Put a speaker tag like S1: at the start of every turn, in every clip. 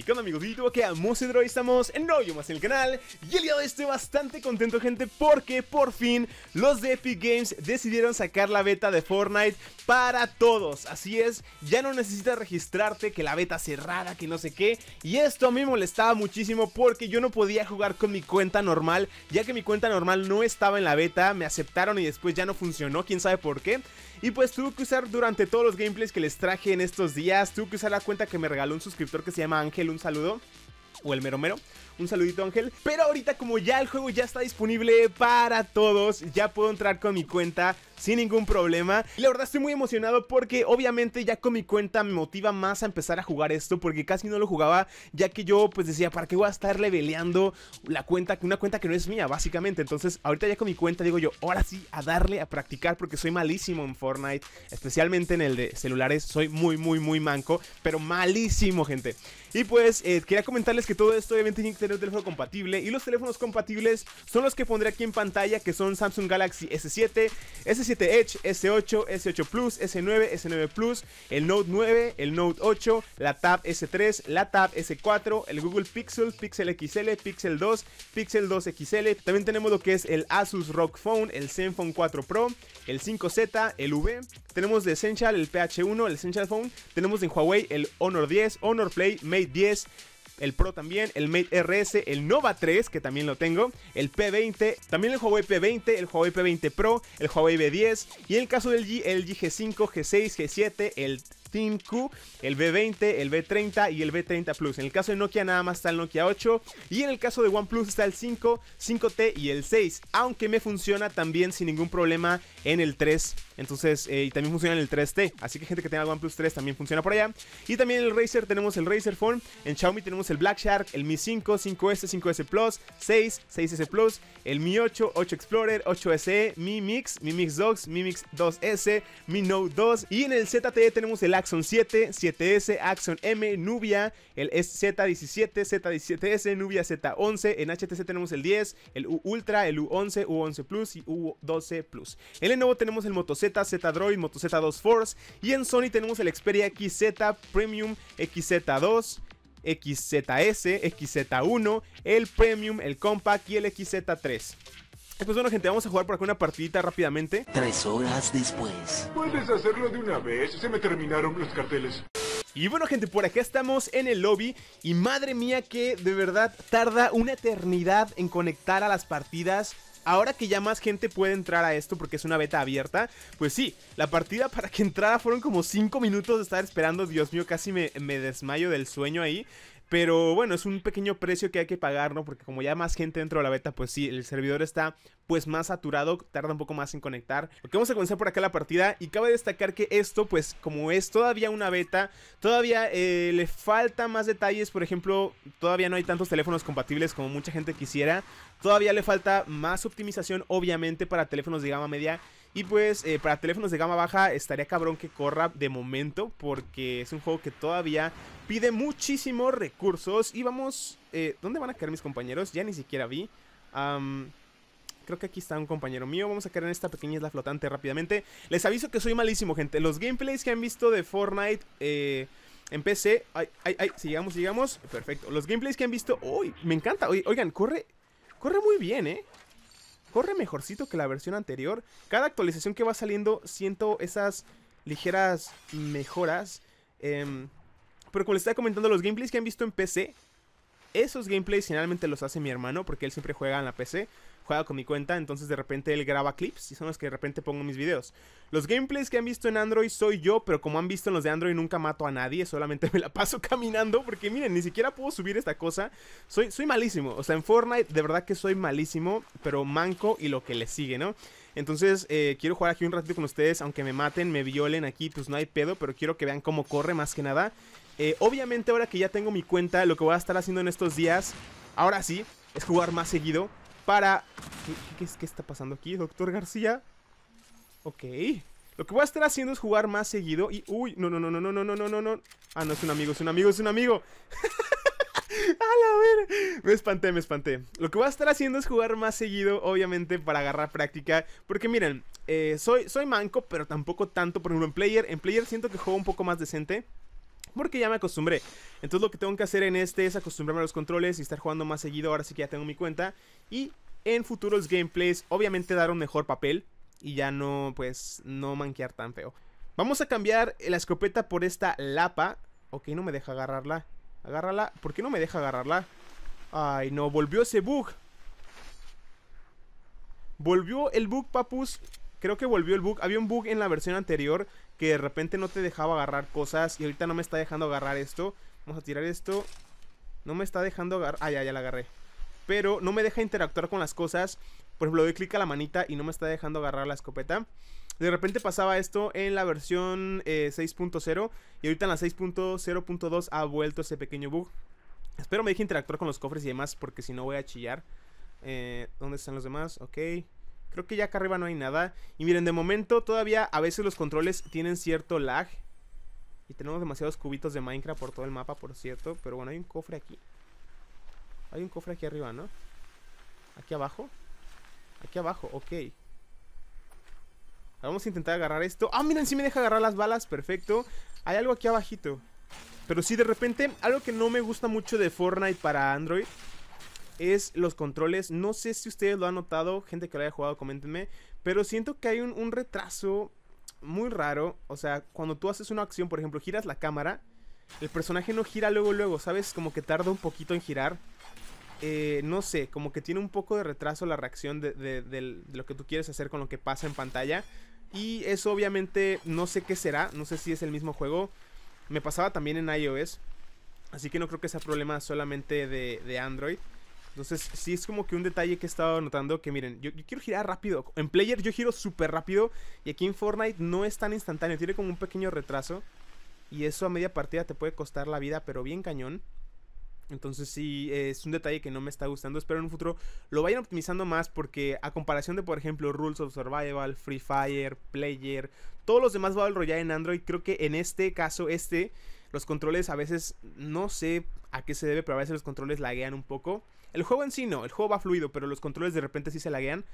S1: Hey, ¿qué onda amigos de YouTube? estamos en rollo más en el canal Y el día de hoy estoy bastante contento gente porque por fin los de Epic Games decidieron sacar la beta de Fortnite para todos Así es, ya no necesitas registrarte, que la beta cerrada, que no sé qué Y esto a mí molestaba muchísimo porque yo no podía jugar con mi cuenta normal Ya que mi cuenta normal no estaba en la beta, me aceptaron y después ya no funcionó, quién sabe por qué Y pues tuve que usar durante todos los gameplays que les traje en estos días Tuve que usar la cuenta que me regaló un suscriptor que se llama Ángel un saludo, o el mero mero. Un saludito Ángel. Pero ahorita como ya el juego ya está disponible para todos, ya puedo entrar con mi cuenta sin ningún problema. Y la verdad estoy muy emocionado porque obviamente ya con mi cuenta me motiva más a empezar a jugar esto porque casi no lo jugaba ya que yo pues decía, ¿para qué voy a estar leveleando la cuenta, una cuenta que no es mía básicamente? Entonces ahorita ya con mi cuenta digo yo, ahora sí a darle a practicar porque soy malísimo en Fortnite, especialmente en el de celulares, soy muy muy muy manco, pero malísimo gente. Y pues eh, quería comentarles que todo esto obviamente tiene que tener teléfono compatible y los teléfonos compatibles son los que pondré aquí en pantalla que son Samsung Galaxy S7, S7 Edge, S8, S8 Plus, S9, S9 Plus, el Note 9, el Note 8, la Tab S3, la Tab S4, el Google Pixel, Pixel XL, Pixel 2, Pixel 2 XL. También tenemos lo que es el Asus Rock Phone, el Zenfone 4 Pro, el 5Z, el V. Tenemos de Essential el PH1, el Essential Phone. Tenemos en Huawei el Honor 10, Honor Play, Mate 10, el Pro también, el Mate RS, el Nova 3, que también lo tengo, el P20, también el Huawei P20, el Huawei P20 Pro, el Huawei B10 y en el caso del G, el G 5 G6, G7, el Team Q, el B20, el B30 y el B30 Plus. En el caso de Nokia nada más está el Nokia 8 y en el caso de OnePlus está el 5, 5T y el 6, aunque me funciona también sin ningún problema en el 3. Entonces, eh, y también funciona en el 3T, así que gente que tenga el OnePlus 3 también funciona por allá. Y también en el Razer tenemos el Razer Phone, en Xiaomi tenemos el Black Shark, el Mi 5, 5S, 5S Plus, 6, 6S Plus, el Mi 8, 8 Explorer, 8SE, Mi Mix, Mi Mix Dogs, Mi Mix 2S, Mi Note 2 y en el ZTE tenemos el Axon 7, 7S, Axon M, Nubia, el Z17, e Z17S, Nubia Z11, en HTC tenemos el 10, el U Ultra, el U11, U11 Plus y U12 Plus. En Lenovo tenemos el Moto Z, Z Droid, Moto Z2 Force y en Sony tenemos el Xperia XZ Premium XZ2. XZS, XZ1, el Premium, el Compact y el XZ3. Pues bueno, gente, vamos a jugar por acá una partidita rápidamente. Tres horas después. ¿Puedes hacerlo de una vez? Se me terminaron los carteles. Y bueno gente, por acá estamos en el lobby y madre mía que de verdad tarda una eternidad en conectar a las partidas Ahora que ya más gente puede entrar a esto porque es una beta abierta, pues sí, la partida para que entrara fueron como cinco minutos de estar esperando, Dios mío, casi me, desmayo del sueño ahí. Pero bueno, es un pequeño precio que hay que pagar, ¿no? Porque como ya más gente dentro de la beta, pues sí, el servidor está pues más saturado, tarda un poco más en conectar. que vamos a comenzar por acá la partida y cabe destacar que esto, pues como es todavía una beta, todavía eh, le falta más detalles, por ejemplo, todavía no hay tantos teléfonos compatibles como mucha gente quisiera, todavía le falta más optimización, obviamente, para teléfonos de gama media y pues eh, para teléfonos de gama baja estaría cabrón que corra de momento porque es un juego que todavía pide muchísimos recursos. Y vamos... Eh, ¿Dónde van a caer mis compañeros? Ya ni siquiera vi. creo que aquí está un compañero mío. Vamos a caer en esta pequeña isla flotante rápidamente. Les aviso que soy malísimo, gente. Los gameplays que han visto de Fortnite... Eh, en PC, ay, ay, ay, sigamos, sigamos Perfecto, los gameplays que han visto Uy, me encanta, oigan, corre Corre muy bien, eh corre mejorcito que la versión anterior. Cada actualización que va saliendo siento esas ligeras mejoras. Em, pero como les estaba comentando, los gameplays que han visto en PC, esos gameplays generalmente los hace mi hermano porque él siempre juega en la PC juega con mi cuenta, entonces de repente él graba clips y son los que de repente pongo mis videos. Los gameplays que han visto en Android soy yo, pero como han visto en los de Android nunca mato a nadie, solamente me la paso caminando porque miren, ni siquiera puedo subir esta cosa. Soy, soy malísimo, o sea, en Fortnite de verdad que soy malísimo, pero manco y lo que le sigue, ¿no? Entonces, eh, quiero jugar aquí un ratito con ustedes, aunque me maten, me violen aquí, pues no hay pedo, pero quiero que vean cómo corre más que nada. Eh, obviamente ahora que ya tengo mi cuenta, lo que voy a estar haciendo en estos días, ahora sí, es jugar más seguido para... ¿Qué, es, ¿Qué está pasando aquí, doctor García? Ok. Lo que voy a estar haciendo es jugar más seguido y... Uy, no, no, no, no, no, no, no, no, no, no. Ah, no, es un amigo, es un amigo, es un amigo. A la ver. Me espanté, me espanté. Lo que voy a estar haciendo es jugar más seguido, obviamente, para agarrar práctica. Porque miren, eh, soy, soy manco, pero tampoco tanto. Por ejemplo, en player, en player siento que juego un poco más decente. Porque ya me acostumbré. Entonces lo que tengo que hacer en este es acostumbrarme a los controles y estar jugando más seguido. Ahora sí que ya tengo mi cuenta. Y en futuros gameplays, obviamente dar un mejor papel. Y ya no, pues, no manquear tan feo. Vamos a cambiar la escopeta por esta lapa. Ok, no me deja agarrarla. Agárrala. ¿Por qué no me deja agarrarla? Ay, no, volvió ese bug. Volvió el bug, papus. Creo que volvió el bug. Había un bug en la versión anterior que de repente no te dejaba agarrar cosas y ahorita no me está dejando agarrar esto. Vamos a tirar esto. No me está dejando agarrar... Ah, ya, ya la agarré. Pero no me deja interactuar con las cosas. Por ejemplo, doy clic a la manita y no me está dejando agarrar la escopeta. De repente pasaba esto en la versión 6.0 eh, y ahorita en la 6.0.2 ha vuelto ese pequeño bug. Espero me deje interactuar con los cofres y demás porque si no voy a chillar. Eh, ¿Dónde están los demás? Ok. Creo que ya acá arriba no hay nada. Y miren, de momento todavía a veces los controles tienen cierto lag. Y tenemos demasiados cubitos de Minecraft por todo el mapa, por cierto. Pero bueno, hay un cofre aquí. Hay un cofre aquí arriba, ¿no? Aquí abajo. Aquí abajo, ok. Vamos a intentar agarrar esto. Ah, miren, si sí me deja agarrar las balas, perfecto. Hay algo aquí abajito. Pero sí, de repente, algo que no me gusta mucho de Fortnite para Android es los controles. No sé si ustedes lo han notado, gente que lo haya jugado, coméntenme. Pero siento que hay un, retraso muy raro. O sea, cuando tú haces una acción, por ejemplo, giras la cámara, el personaje no gira luego, luego, ¿sabes? Como que tarda un poquito en girar. Eh, no sé, como que tiene un poco de retraso la reacción de, de, lo que tú quieres hacer con lo que pasa en pantalla. Y eso obviamente no sé qué será, no sé si es el mismo juego. Me pasaba también en iOS, así que no creo que sea problema solamente de Android. Entonces, sí es como que un detalle que he estado notando que miren, yo, quiero girar rápido. En Player yo giro súper rápido y aquí en Fortnite no es tan instantáneo, tiene como un pequeño retraso. Y eso a media partida te puede costar la vida, pero bien cañón. Entonces sí, es un detalle que no me está gustando. Espero en un futuro lo vayan optimizando más porque a comparación de, por ejemplo, Rules of Survival, Free Fire, Player, todos los demás a Royale en Android, creo que en este caso, este los controles a veces no sé a qué se debe, pero a veces los controles laguean un poco. El juego en sí no, el juego va fluido, pero los controles de repente sí se laguean.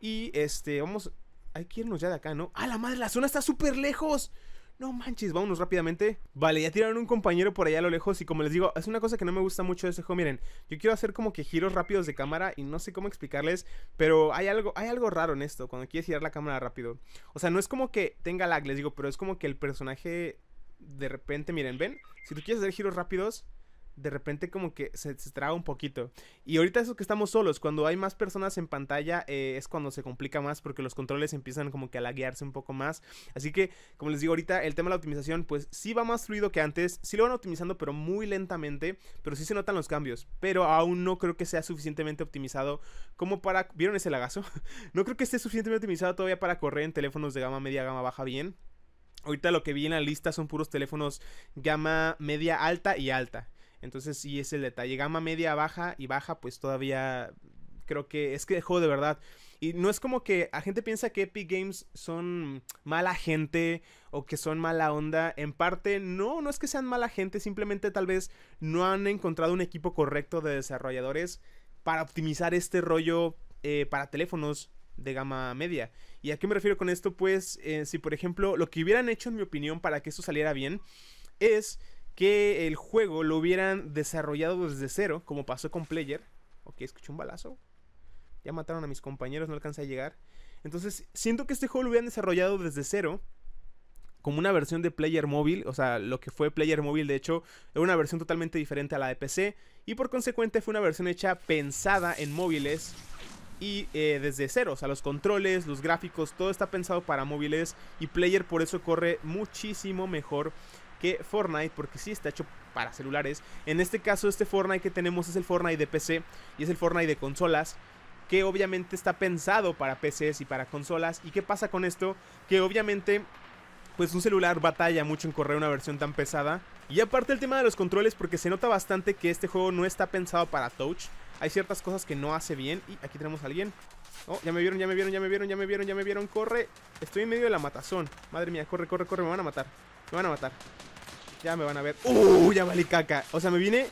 S1: Y este, vamos, hay que irnos ya de acá, ¿no? ¡Ah, la madre! La zona está súper lejos. No manches, vámonos rápidamente. Vale, ya tiraron un compañero por allá a lo lejos y como les digo, es una cosa que no me gusta mucho de este juego. Miren, yo quiero hacer como que giros rápidos de cámara y no sé cómo explicarles, pero hay algo, hay algo raro en esto, cuando quieres girar la cámara rápido. O sea, no es como que tenga lag, les digo, pero es como que el personaje de repente, miren, ven, si tú quieres hacer giros rápidos, de repente como que se, traga un poquito. Y ahorita eso que estamos solos, cuando hay más personas en pantalla eh, es cuando se complica más porque los controles empiezan como que a laguearse un poco más. Así que, como les digo ahorita, el tema de la optimización pues sí va más fluido que antes, sí lo van optimizando pero muy lentamente, pero sí se notan los cambios. Pero aún no creo que sea suficientemente optimizado como para... ¿Vieron ese lagazo? no creo que esté suficientemente optimizado todavía para correr en teléfonos de gama media, gama baja bien. Ahorita lo que vi en la lista son puros teléfonos gama media alta y alta. Entonces sí es el detalle. Gama media baja y baja pues todavía creo que es que juego de verdad. Y no es como que la gente piensa que Epic Games son mala gente o que son mala onda. En parte, no, no es que sean mala gente, simplemente tal vez no han encontrado un equipo correcto de desarrolladores para optimizar este rollo eh, para teléfonos de gama media. ¿Y a qué me refiero con esto? Pues eh, si por ejemplo lo que hubieran hecho en mi opinión para que esto saliera bien es que el juego lo hubieran desarrollado desde cero, como pasó con Player. Ok, escuché un balazo. Ya mataron a mis compañeros, no alcancé a llegar. Entonces, siento que este juego lo hubieran desarrollado desde cero como una versión de Player Móvil, o sea, lo que fue Player Móvil de hecho era una versión totalmente diferente a la de PC y por consecuente fue una versión hecha pensada en móviles y eh, desde cero, o sea, los controles, los gráficos, todo está pensado para móviles y Player por eso corre muchísimo mejor que Fortnite, porque sí está hecho para celulares. En este caso, este Fortnite que tenemos es el Fortnite de PC y es el Fortnite de consolas que obviamente está pensado para PCs y para consolas. ¿Y qué pasa con esto? Que obviamente, pues un celular batalla mucho en correr una versión tan pesada. Y aparte el tema de los controles, porque se nota bastante que este juego no está pensado para touch. Hay ciertas cosas que no hace bien. Y aquí tenemos a alguien. Oh, ya me vieron, ya me vieron, ya me vieron, ya me vieron, ya me vieron. Corre. Estoy en medio de la matazón. Madre mía, corre, corre, corre. Me van a matar. Me van a matar. Ya me van a ver. ¡Uh! Ya valí caca. O sea, me vine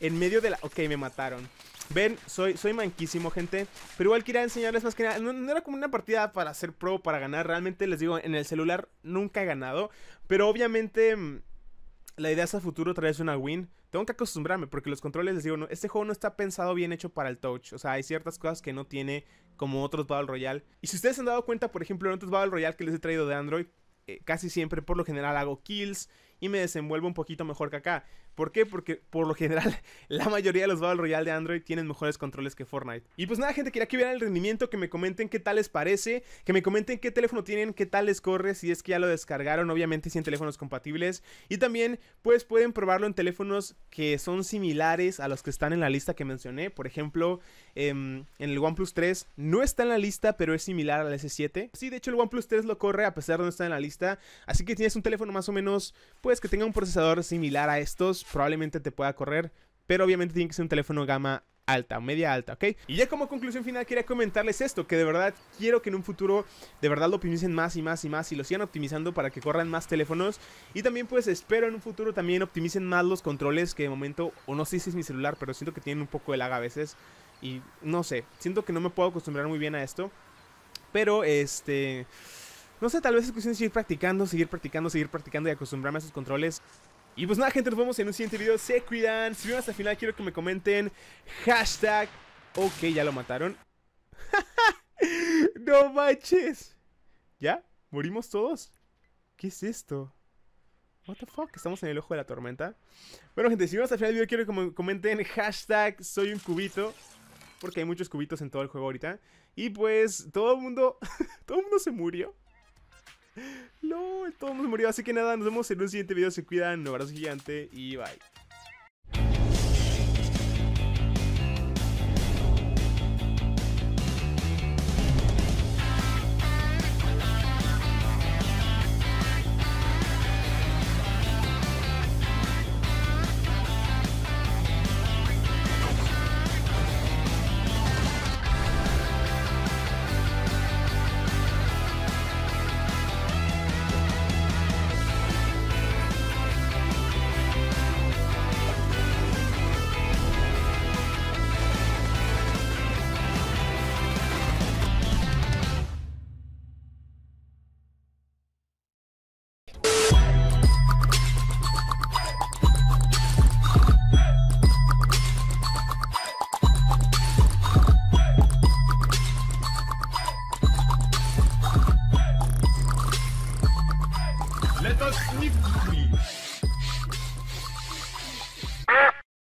S1: en medio de la... Ok, me mataron. Ven, soy, soy manquísimo, gente. Pero igual quería enseñarles más que nada. No, no, era como una partida para ser pro, para ganar. Realmente les digo, en el celular nunca he ganado. Pero obviamente mm, la idea es a futuro traerse una win. Tengo que acostumbrarme porque los controles, les digo, este juego no está pensado bien hecho para el touch. O sea, hay ciertas cosas que no tiene como otros Battle Royale. Y si ustedes se han dado cuenta, por ejemplo, en otros Battle Royale que les he traído de Android, eh, casi siempre por lo general hago kills y me desenvuelvo un poquito mejor que acá. ¿Por qué? Porque por lo general la mayoría de los Battle Royale de Android tienen mejores controles que Fortnite. Y pues nada, gente, quería que vieran el rendimiento, que me comenten qué tal les parece, que me comenten qué teléfono tienen, qué tal les corre, si es que ya lo descargaron, obviamente sin teléfonos compatibles. Y también, pues pueden probarlo en teléfonos que son similares a los que están en la lista que mencioné. Por ejemplo, Em, en el OnePlus 3. No está en la lista, pero es similar al S7. Sí, de hecho el OnePlus 3 lo corre a pesar de no estar en la lista. Así que tienes un teléfono más o menos, pues que tenga un procesador similar a estos, probablemente te pueda correr. Pero obviamente tiene que ser un teléfono gama alta, media alta, ¿ok? Y ya como conclusión final quería comentarles esto, que de verdad quiero que en un futuro de verdad lo optimicen más y más y más y lo sigan optimizando para que corran más teléfonos y también pues espero en un futuro también optimicen más los controles que de momento, o no sé si es mi celular, pero siento que tienen un poco de lag a veces y no sé, siento que no me puedo acostumbrar muy bien a esto. Pero este... No sé, tal vez es cuestión de seguir practicando, seguir practicando, seguir practicando y acostumbrarme a esos controles. Y pues nada, gente, nos vemos en un siguiente video. Se cuidan. Si vieron hasta el final, quiero que me comenten. Hashtag. Ok, ya lo mataron. no manches. ¿Ya? ¿Morimos todos? ¿Qué es esto? What the fuck? ¿Estamos en el ojo de la tormenta? Bueno, gente, si vieron hasta el final del video, quiero que me comenten. Hashtag soy un cubito. Porque hay muchos cubitos en todo el juego ahorita. Y pues todo el mundo. todo el mundo se murió. No, todo el mundo se murió. Así que nada, nos vemos en un siguiente video. Se cuidan, un abrazo gigante y bye.